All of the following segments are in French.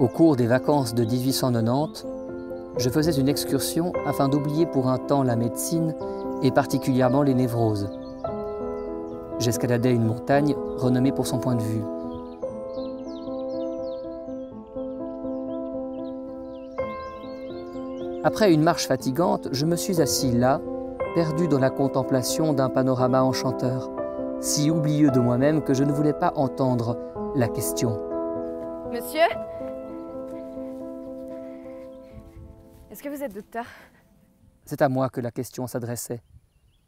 Au cours des vacances de 1890, je faisais une excursion afin d'oublier pour un temps la médecine et particulièrement les névroses. J'escaladais une montagne renommée pour son point de vue. Après une marche fatigante, je me suis assis là, perdu dans la contemplation d'un panorama enchanteur, si oublieux de moi-même que je ne voulais pas entendre la question. Monsieur, Est-ce que vous êtes docteur C'est à moi que la question s'adressait,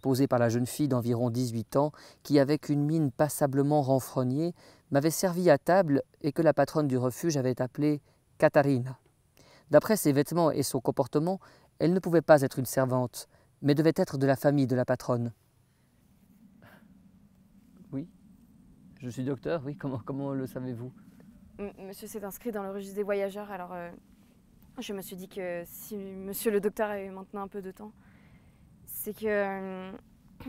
posée par la jeune fille d'environ 18 ans, qui, avec une mine passablement renfrognée, m'avait servi à table et que la patronne du refuge avait appelée Katharina. D'après ses vêtements et son comportement, elle ne pouvait pas être une servante, mais devait être de la famille de la patronne. Oui, je suis docteur, oui, comment, comment le savez-vous Monsieur s'est inscrit dans le registre des voyageurs, alors euh, je me suis dit que si monsieur le docteur avait maintenant un peu de temps, c'est que euh,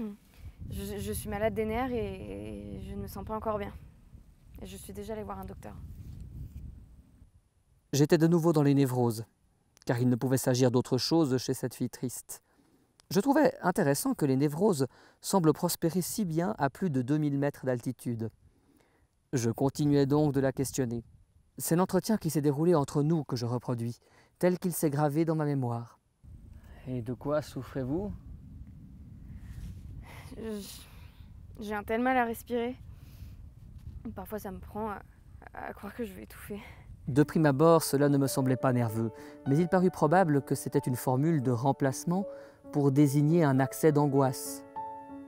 je, suis malade des nerfs et, je ne me sens pas encore bien. je suis déjà allée voir un docteur. J'étais de nouveau dans les névroses, car il ne pouvait s'agir d'autre chose chez cette fille triste. Je trouvais intéressant que les névroses semblent prospérer si bien à plus de 2000 mètres d'altitude. Je continuais donc de la questionner. C'est l'entretien qui s'est déroulé entre nous que je reproduis tel qu'il s'est gravé dans ma mémoire. Et de quoi souffrez-vous J'ai un tel mal à respirer. Parfois ça me prend à, croire que je vais étouffer. De prime abord, cela ne me semblait pas nerveux, mais il parut probable que c'était une formule de remplacement pour désigner un accès d'angoisse.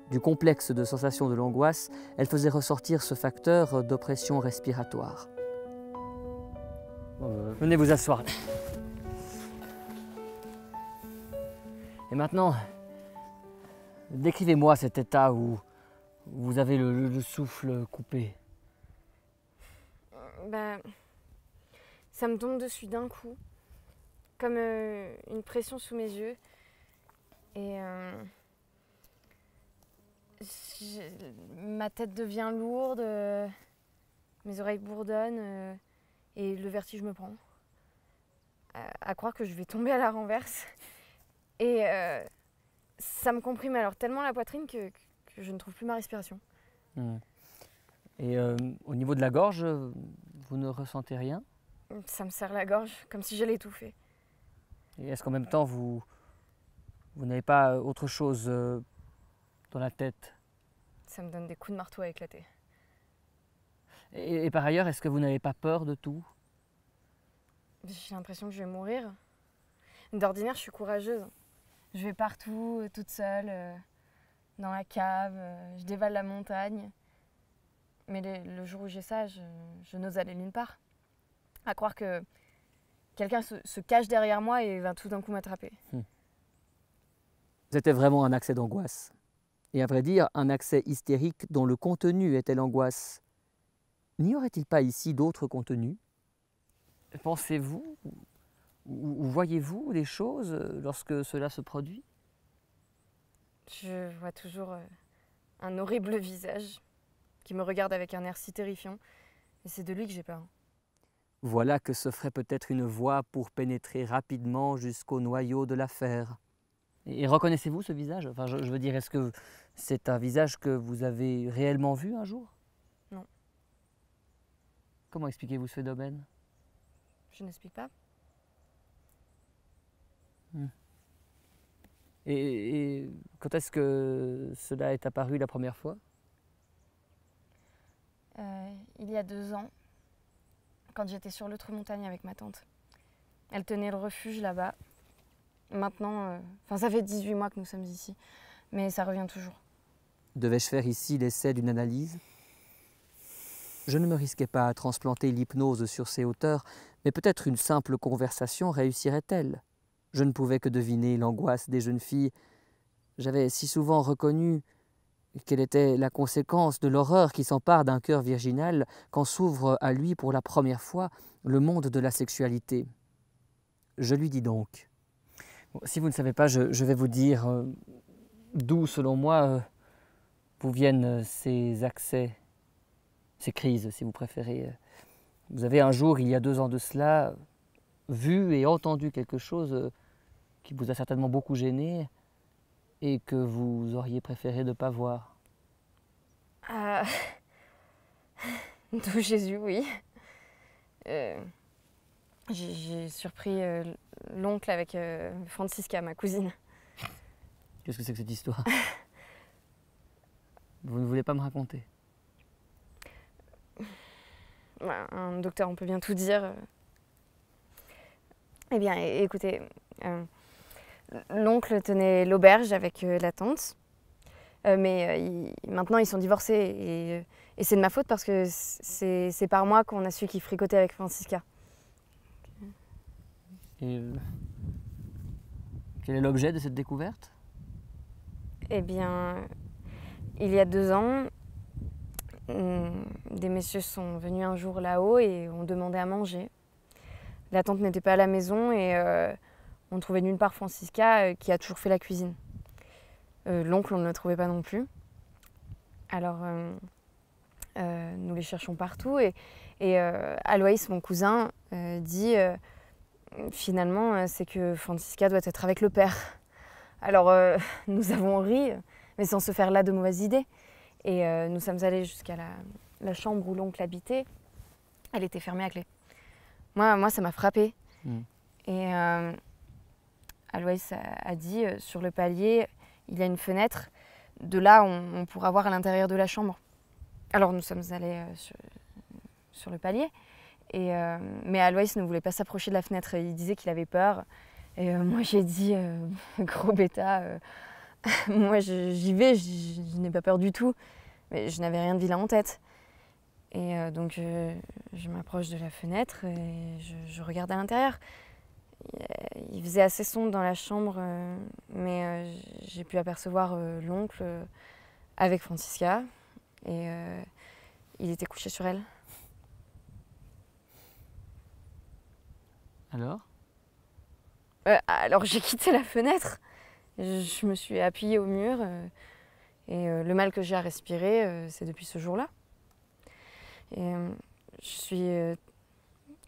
Du complexe de sensations de l'angoisse, elle faisait ressortir ce facteur d'oppression respiratoire. Euh, venez vous asseoir. Et maintenant, décrivez-moi cet état où vous avez le, souffle coupé. Ben, ça me tombe dessus d'un coup, comme euh, une pression sous mes yeux. Et euh, ma tête devient lourde, euh, mes oreilles bourdonnent et le vertige me prend. à croire que je vais tomber à la renverse. Et euh, ça me comprime alors tellement la poitrine que, je ne trouve plus ma respiration. Et euh, au niveau de la gorge, vous ne ressentez rien Ça me serre la gorge, comme si j'allais étouffer. Et est-ce qu'en même temps, vous, vous n'avez pas autre chose euh, dans la tête Ça me donne des coups de marteau à éclater. et par ailleurs, est-ce que vous n'avez pas peur de tout J'ai l'impression que je vais mourir. D'ordinaire, je suis courageuse. Je vais partout, euh, toute seule, euh, dans la cave, euh, je dévale la montagne. Mais le jour où j'ai ça, je, n'ose aller nulle part. À croire que quelqu'un se, cache derrière moi et va tout d'un coup m'attraper. Hmm. C'était vraiment un accès d'angoisse. Et à vrai dire, un accès hystérique dont le contenu était l'angoisse. N'y aurait-il pas ici d'autres contenus Pensez-vous où voyez-vous les choses euh, lorsque cela se produit Je vois toujours euh, un horrible visage qui me regarde avec un air si terrifiant, et c'est de lui que j'ai peur. Voilà que ce ferait peut-être une voie pour pénétrer rapidement jusqu'au noyau de l'affaire. Et reconnaissez-vous ce visage Enfin, je, veux dire, est-ce que c'est un visage que vous avez réellement vu un jour Non. Comment expliquez-vous ce phénomène Je n'explique pas. Hmm. Et, quand est-ce que cela est apparu la première fois euh, Il y a deux ans, quand j'étais sur l'autre montagne avec ma tante. Elle tenait le refuge là-bas. Maintenant, euh, enfin ça fait 18 mois que nous sommes ici, mais ça revient toujours. Devais-je faire ici l'essai d'une analyse je ne me risquais pas à transplanter l'hypnose sur ces hauteurs, mais peut-être une simple conversation réussirait-elle. Je ne pouvais que deviner l'angoisse des jeunes filles. J'avais si souvent reconnu quelle était la conséquence de l'horreur qui s'empare d'un cœur virginal quand s'ouvre à lui pour la première fois le monde de la sexualité. Je lui dis donc. Si vous ne savez pas, je, vais vous dire euh, d'où, selon moi, euh, vous viennent euh, ces accès, ces crises, si vous préférez. Vous avez un jour, il y a deux ans de cela, vu et entendu quelque chose qui vous a certainement beaucoup gêné et que vous auriez préféré ne pas voir Ah. Euh... Jésus, oui. Euh, j'ai surpris euh, l'oncle avec euh, Francisca, ma cousine. Qu'est-ce que c'est que cette histoire Vous ne voulez pas me raconter bah, Un docteur, on peut bien tout dire. Eh bien, écoutez, l'oncle tenait l'auberge avec euh, la tante. Euh, mais euh, maintenant, ils sont divorcés. Et, c'est de ma faute parce que c'est par moi qu'on a su qu'il fricotait avec Francisca. Et quel est l'objet de cette découverte Eh bien, il y a deux ans, mm, des messieurs sont venus un jour là-haut et ont demandé à manger. La tante n'était pas à la maison et on ne trouvait nulle part Francisca euh, qui a toujours fait la cuisine. Euh, l'oncle, on ne le trouvait pas non plus. Alors, euh, nous les cherchons partout et, et Aloïs, mon cousin, dit finalement, c'est que Francisca doit être avec le père. Alors, nous avons ri, mais sans se faire là de mauvaises idées. Et nous sommes allés jusqu'à la, chambre où l'oncle habitait. Elle était fermée à clé. Moi, moi ça m'a frappé. Hmm. Et Alois a, dit, euh, sur le palier, il y a une fenêtre. De là, on, pourra voir à l'intérieur de la chambre. Alors nous sommes allés euh, sur, le palier. Euh, mais Alois ne voulait pas s'approcher de la fenêtre. Il disait qu'il avait peur. Et moi, j'ai dit, gros bêta, moi j'y vais, je, n'ai pas peur du tout. Mais je n'avais rien de vilain en tête. Et donc, je m'approche de la fenêtre et je, je regarde à l'intérieur. Euh, il faisait assez sombre dans la chambre, euh, mais euh, j'ai pu apercevoir l'oncle avec Francisca et il était couché sur elle. Alors Alors j'ai quitté la fenêtre, je me suis appuyée au mur et le mal que j'ai à respirer, c'est depuis ce jour-là. Et je suis.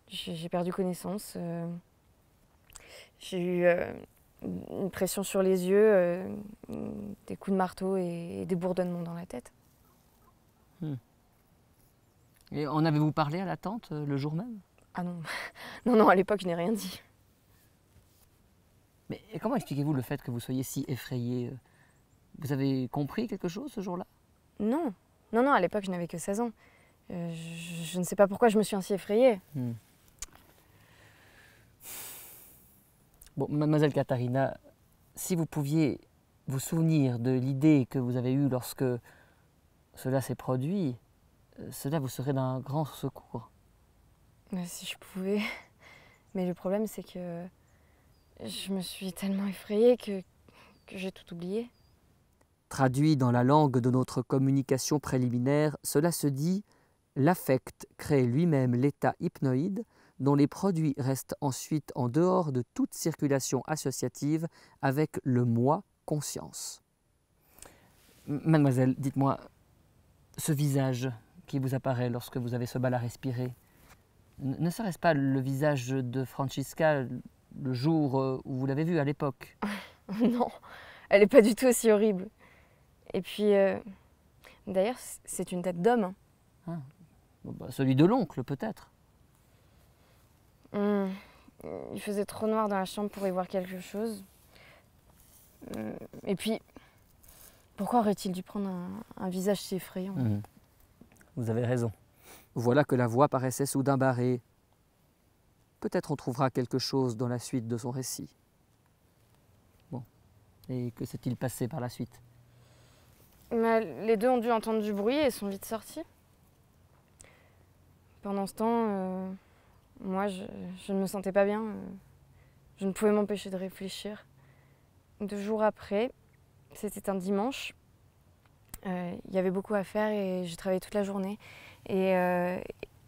j'ai perdu connaissance. J'ai eu euh, une pression sur les yeux, euh, des coups de marteau et, des bourdonnements dans la tête. Hmm. Et en avez-vous parlé à la tante euh, le jour même Ah non, non, non, à l'époque je n'ai rien dit. Mais comment expliquez-vous le fait que vous soyez si effrayée Vous avez compris quelque chose ce jour-là Non, non, non, à l'époque je n'avais que 16 ans. je, ne sais pas pourquoi je me suis ainsi effrayée. Hmm. Bon, mademoiselle Katharina, si vous pouviez vous souvenir de l'idée que vous avez eue lorsque cela s'est produit, euh, cela vous serait d'un grand secours. Si je pouvais. Mais le problème, c'est que je me suis tellement effrayée que, que j'ai tout oublié. Traduit dans la langue de notre communication préliminaire, cela se dit l'affect crée lui-même l'état hypnoïde dont les produits restent ensuite en dehors de toute circulation associative avec le moi conscience. Mademoiselle, dites-moi, ce visage qui vous apparaît lorsque vous avez ce bal à respirer, ne serait-ce pas le visage de Francisca le jour euh, où vous l'avez vu à l'époque Non, elle n'est pas du tout aussi horrible. Et puis, euh, d'ailleurs, c'est une tête d'homme. Hein. Ah, bah, celui de l'oncle, peut-être. Hmm. Il faisait trop noir dans la chambre pour y voir quelque chose. Hmm. Et puis, pourquoi aurait-il dû prendre un, visage si effrayant hmm. Vous avez raison. Voilà que la voix paraissait soudain barrée. Peut-être on trouvera quelque chose dans la suite de son récit. Bon. Et que s'est-il passé par la suite Mais bah, Les deux ont dû entendre du bruit et sont vite sortis. Pendant ce temps, euh, moi, je, ne me sentais pas bien. Euh, je ne pouvais m'empêcher de réfléchir. Deux jours après, c'était un dimanche. Euh, il y avait beaucoup à faire et j'ai travaillé toute la journée. Et, euh,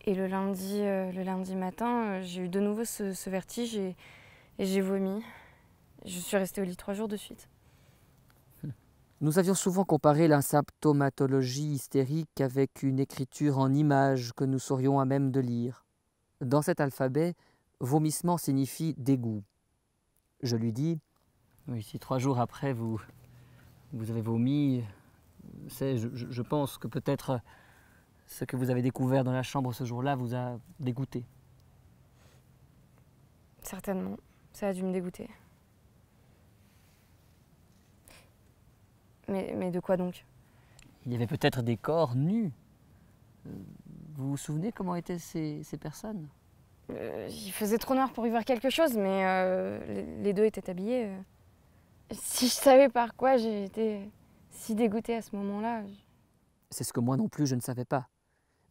le, lundi, le lundi matin, j'ai eu de nouveau ce, vertige et, j'ai vomi. Je suis restée au lit trois jours de suite. Nous avions souvent comparé la symptomatologie hystérique avec une écriture en images que nous serions à même de lire. Dans cet alphabet, vomissement signifie dégoût. Je lui dis Oui, si trois jours après vous, vous avez vomi, je, pense que peut-être euh, ce que vous avez découvert dans la chambre ce jour-là vous a dégoûté. Certainement, ça a dû me dégoûter. Mais, mais de quoi donc Il y avait peut-être des corps nus euh, vous vous souvenez comment étaient ces, personnes euh, Il faisait trop noir pour y voir quelque chose, mais euh, les deux étaient habillés. Euh. Si je savais par quoi j'ai été si dégoûtée à ce moment-là. C'est ce que moi non plus je ne savais pas.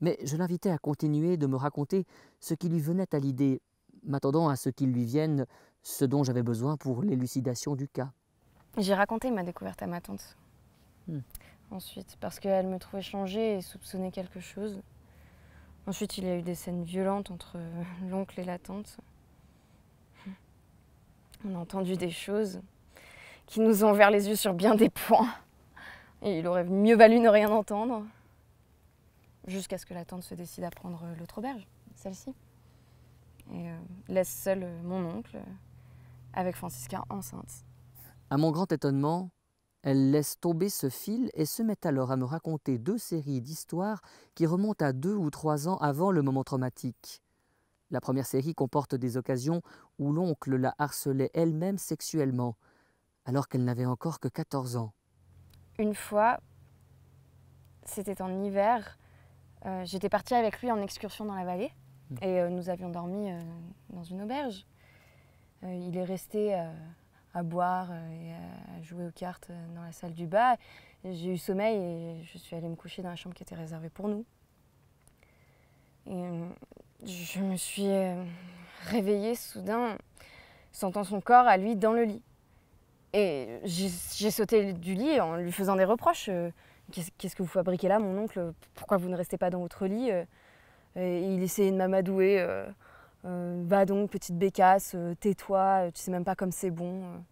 Mais je l'invitais à continuer de me raconter ce qui lui venait à l'idée, m'attendant à ce qu'il lui vienne ce dont j'avais besoin pour l'élucidation du cas. J'ai raconté ma découverte à ma tante. Hmm. Ensuite, parce qu'elle me trouvait changée et soupçonnait quelque chose. Ensuite, il y a eu des scènes violentes entre euh, l'oncle et la tante. On a entendu des choses qui nous ont ouvert les yeux sur bien des points. Et il aurait mieux valu ne rien entendre. Jusqu'à ce que la tante se décide à prendre euh, l'autre auberge, celle-ci. Et euh, laisse seul mon oncle, avec Francisca enceinte. À mon grand étonnement, elle laisse tomber ce fil et se met alors à me raconter deux séries d'histoires qui remontent à deux ou trois ans avant le moment traumatique. La première série comporte des occasions où l'oncle la harcelait elle-même sexuellement, alors qu'elle n'avait encore que 14 ans. Une fois, c'était en hiver, euh, j'étais partie avec lui en excursion dans la vallée hmm. et euh, nous avions dormi euh, dans une auberge. il est resté à boire euh, et à jouer aux cartes euh, dans la salle du bas. J'ai eu sommeil et je suis allée me coucher dans la chambre qui était réservée pour nous. Euh, je me suis réveillée soudain, sentant son corps à lui dans le lit. Et j'ai sauté du lit en lui faisant des reproches. Qu'est-ce que vous fabriquez là, mon oncle Pourquoi vous ne restez pas dans votre lit Et il essayait de m'amadouer. Euh, va donc, petite bécasse, euh, tais-toi, euh, tu sais même pas comme c'est bon.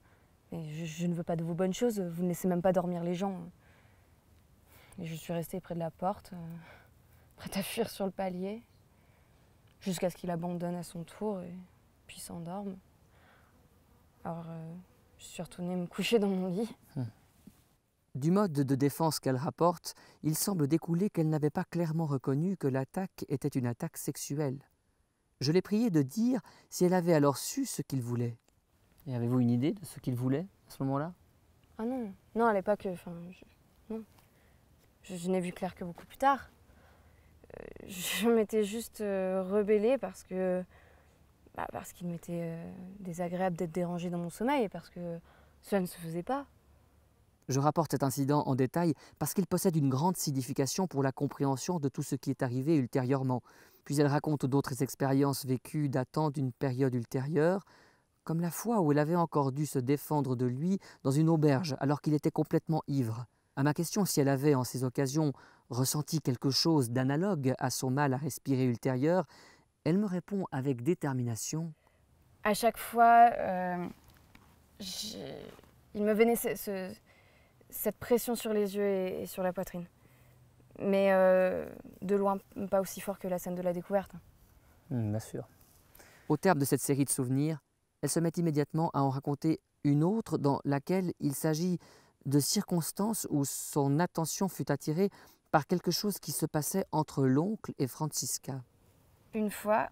Et je, ne veux pas de vos bonnes choses, vous ne laissez même pas dormir les gens. Et je suis restée près de la porte, prête à fuir sur le palier, jusqu'à ce qu'il abandonne à son tour et puis s'endorme. Alors, je suis retournée me coucher dans mon lit. Hum. Du mode de défense qu'elle rapporte, il semble découler qu'elle n'avait pas clairement reconnu que l'attaque était une attaque sexuelle. Je l'ai priée de dire si elle avait alors su ce qu'il voulait. Et avez-vous une idée de ce qu'il voulait à ce moment-là Ah non, non, à l'époque, enfin, je... non. Je, n'ai vu clair que beaucoup plus tard. Euh, je m'étais juste euh, rebellée parce que. Bah, parce qu'il m'était euh, désagréable d'être dérangée dans mon sommeil et parce que cela ne se faisait pas. Je rapporte cet incident en détail parce qu'il possède une grande signification pour la compréhension de tout ce qui est arrivé ultérieurement. Puis elle raconte d'autres expériences vécues datant d'une période ultérieure, comme la fois où elle avait encore dû se défendre de lui dans une auberge alors qu'il était complètement ivre. À ma question si elle avait en ces occasions ressenti quelque chose d'analogue à son mal à respirer ultérieur, elle me répond avec détermination. À chaque fois, euh, il me venait cette pression sur les yeux et sur la poitrine mais euh, de loin pas aussi fort que la scène de la découverte. Hmm, bien sûr. Au terme de cette série de souvenirs, elle se met immédiatement à en raconter une autre dans laquelle il s'agit de circonstances où son attention fut attirée par quelque chose qui se passait entre l'oncle et Francisca. Une fois,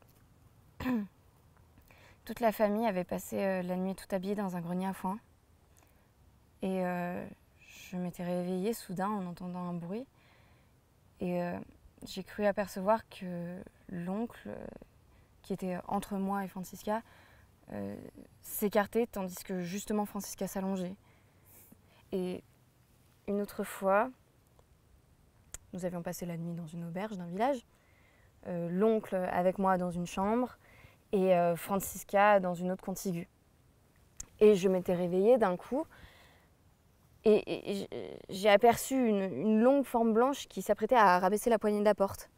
toute la famille avait passé euh, la nuit tout habillée dans un grenier à foin. Et euh, je m'étais réveillée soudain en entendant un bruit. Et euh, j'ai cru apercevoir que l'oncle, euh, qui était entre moi et Francisca, euh, s'écartait tandis que justement Francisca s'allongeait. Et une autre fois, nous avions passé la nuit dans une auberge d'un village, l'oncle avec moi dans une chambre et Francisca dans une autre contiguë. Et je m'étais réveillée d'un coup et, euh, j'ai aperçu une, longue forme blanche qui s'apprêtait à rabaisser la poignée de la porte.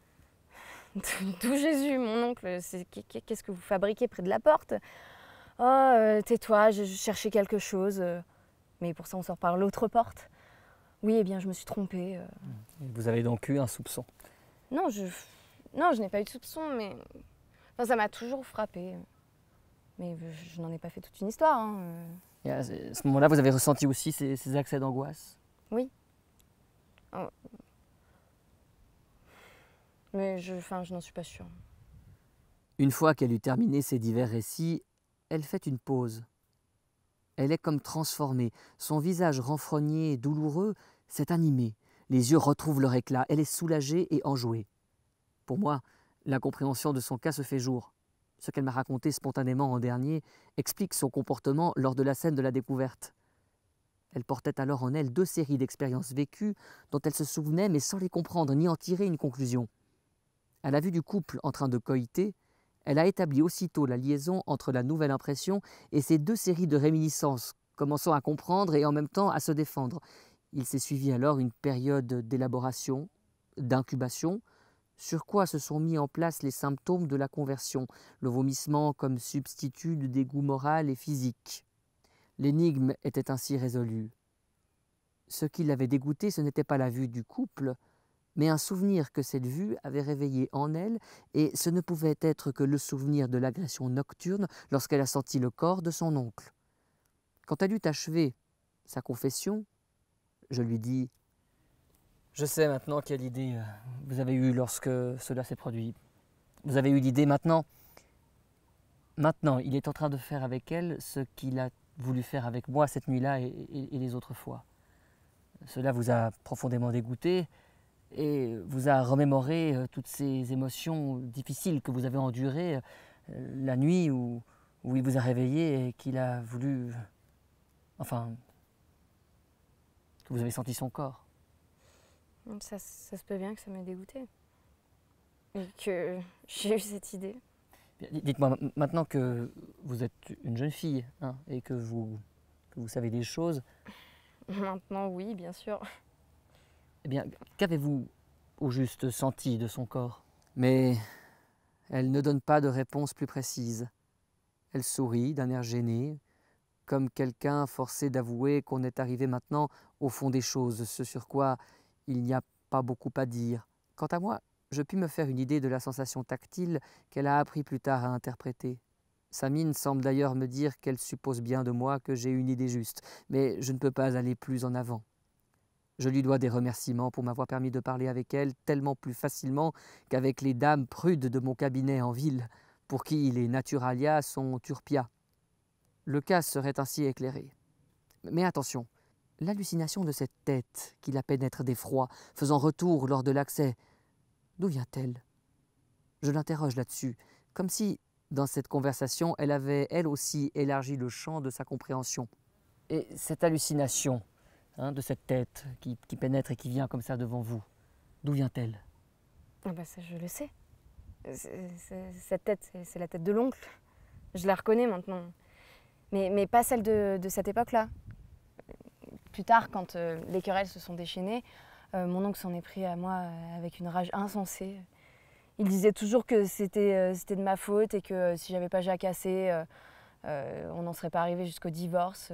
D'où Jésus, mon oncle, qu'est-ce que vous fabriquez près de la porte Oh, tais-toi, je, cherchais quelque chose. Euh, mais pour ça, on sort par l'autre porte. Oui, eh bien, je me suis trompée. Vous avez donc eu un soupçon Non, je, non, je n'ai pas eu de soupçon, mais ça m'a toujours frappé. Mais je, n'en ai pas fait toute une histoire. Hein, euh. à ce moment-là, vous avez ressenti aussi ces, accès d'angoisse Oui. Oh. Mais je, je n'en suis pas sûre. Une fois qu'elle eut terminé ses divers récits, elle fait une pause. Elle est comme transformée. Son visage renfrogné et douloureux s'est animé. Les yeux retrouvent leur éclat. Elle est soulagée et enjouée. Pour moi, la compréhension de son cas se fait jour ce qu'elle m'a raconté spontanément en dernier, explique son comportement lors de la scène de la découverte. Elle portait alors en elle deux séries d'expériences vécues dont elle se souvenait mais sans les comprendre ni en tirer une conclusion. À la vue du couple en train de coïter, elle a établi aussitôt la liaison entre la nouvelle impression et ces deux séries de réminiscences, commençant à comprendre et en même temps à se défendre. Il s'est suivi alors une période d'élaboration, d'incubation, sur quoi se sont mis en place les symptômes de la conversion, le vomissement comme substitut de dégoût moral et physique. L'énigme était ainsi résolue. Ce qui l'avait dégoûtée, ce n'était pas la vue du couple, mais un souvenir que cette vue avait réveillé en elle, et ce ne pouvait être que le souvenir de l'agression nocturne lorsqu'elle a senti le corps de son oncle. Quand elle eut achevé sa confession, je lui dis je sais maintenant quelle idée euh, vous avez eue lorsque cela s'est produit. Vous avez eu l'idée maintenant. Maintenant, il est en train de faire avec elle ce qu'il a voulu faire avec moi cette nuit-là et, les autres fois. Cela vous a profondément dégoûté et vous a remémoré euh, toutes ces émotions difficiles que vous avez endurées euh, la nuit où, où il vous a réveillé et qu'il a voulu... Enfin, que vous avez senti son corps. Ça, se peut bien que ça m'ait dégoûté. Et que j'ai eu cette idée. Dites-moi, maintenant que vous êtes une jeune fille hein, et que vous, que vous savez des choses. Maintenant, oui, bien sûr. Eh bien, qu'avez-vous au juste senti de son corps Mais elle ne donne pas de réponse plus précise. Elle sourit d'un air gêné, comme quelqu'un forcé d'avouer qu'on est arrivé maintenant au fond des choses, ce sur quoi il n'y a pas beaucoup à dire. Quant à moi, je puis me faire une idée de la sensation tactile qu'elle a appris plus tard à interpréter. Sa mine semble d'ailleurs me dire qu'elle suppose bien de moi que j'ai une idée juste, mais je ne peux pas aller plus en avant. Je lui dois des remerciements pour m'avoir permis de parler avec elle tellement plus facilement qu'avec les dames prudes de mon cabinet en ville, pour qui les naturalia sont turpia. Le cas serait ainsi éclairé. Mais attention, l'hallucination de cette tête qui la pénètre d'effroi, faisant retour lors de l'accès. D'où vient-elle Je l'interroge là-dessus, comme si, dans cette conversation, elle avait elle aussi élargi le champ de sa compréhension. Et cette hallucination hein, de cette tête qui, pénètre et qui vient comme ça devant vous, d'où vient-elle ah bah ça, Je le sais. cette tête, c'est la tête de l'oncle. Je la reconnais maintenant. Mais, pas celle de cette époque-là plus tard, quand euh, les querelles se sont déchaînées, euh, mon oncle s'en est pris à moi euh, avec une rage insensée. Il disait toujours que c'était de ma faute et que si j'avais pas jacassé, on n'en serait pas arrivé jusqu'au divorce.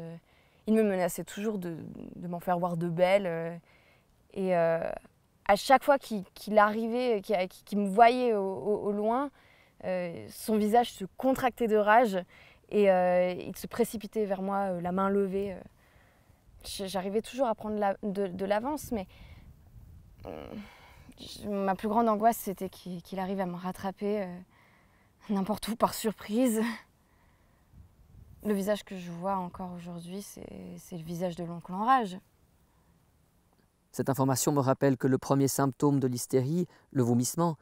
il me menaçait toujours de, m'en faire voir de belle. et à chaque fois qu'il arrivait, qu'il me voyait au, loin, son visage se contractait de rage et il se précipitait vers moi, la main levée j'arrivais toujours à prendre de, l'avance, mais euh, ma plus grande angoisse, c'était qu'il, arrive à me rattraper euh, n'importe où par surprise. Le visage que je vois encore aujourd'hui, c'est, le visage de l'oncle en rage. Cette information me rappelle que le premier symptôme de l'hystérie, le vomissement,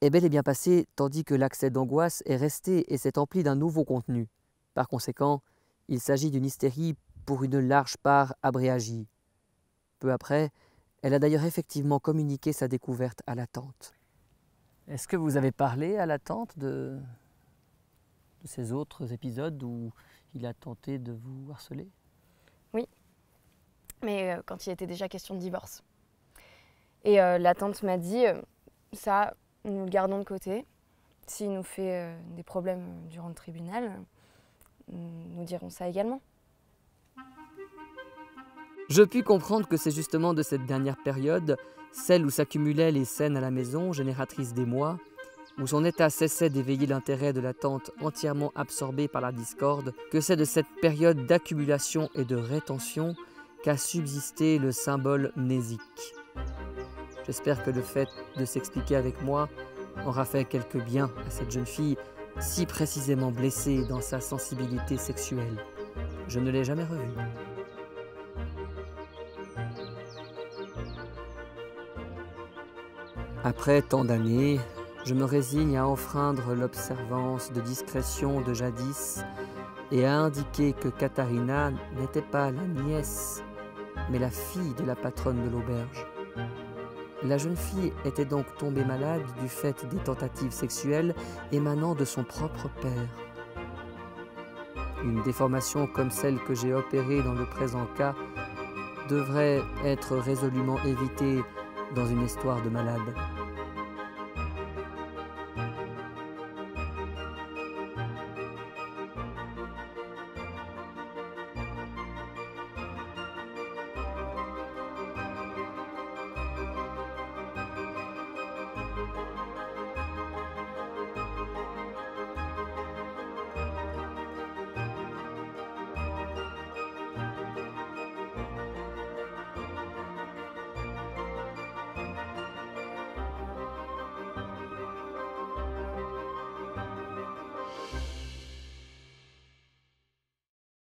est bel et bien passé, tandis que l'accès d'angoisse est resté et s'est empli d'un nouveau contenu. Par conséquent, il s'agit d'une hystérie pour une large part abréagie. Peu après, elle a d'ailleurs effectivement communiqué sa découverte à la tante. Est-ce que vous avez parlé à la tante de, ces autres épisodes où il a tenté de vous harceler Oui, mais euh, quand il était déjà question de divorce. Et euh, la tante m'a dit, euh, ça, nous le gardons de côté. S'il nous fait des problèmes durant le tribunal, nous dirons ça également. Je puis comprendre que c'est justement de cette dernière période, celle où s'accumulaient les scènes à la maison, des d'émoi, où son état cessait d'éveiller l'intérêt de la tante entièrement absorbée par la discorde, que c'est de cette période d'accumulation et de rétention qu'a subsisté le symbole nésique. J'espère que le fait de s'expliquer avec moi aura fait quelque bien à cette jeune fille si précisément blessée dans sa sensibilité sexuelle. Je ne l'ai jamais revue. Après tant d'années, je me résigne à enfreindre l'observance de discrétion de jadis et à indiquer que Katharina n'était pas la nièce, mais la fille de la patronne de l'auberge. La jeune fille était donc tombée malade du fait des tentatives sexuelles émanant de son propre père. Une déformation comme celle que j'ai opérée dans le présent cas devrait être résolument évitée dans une histoire de malade.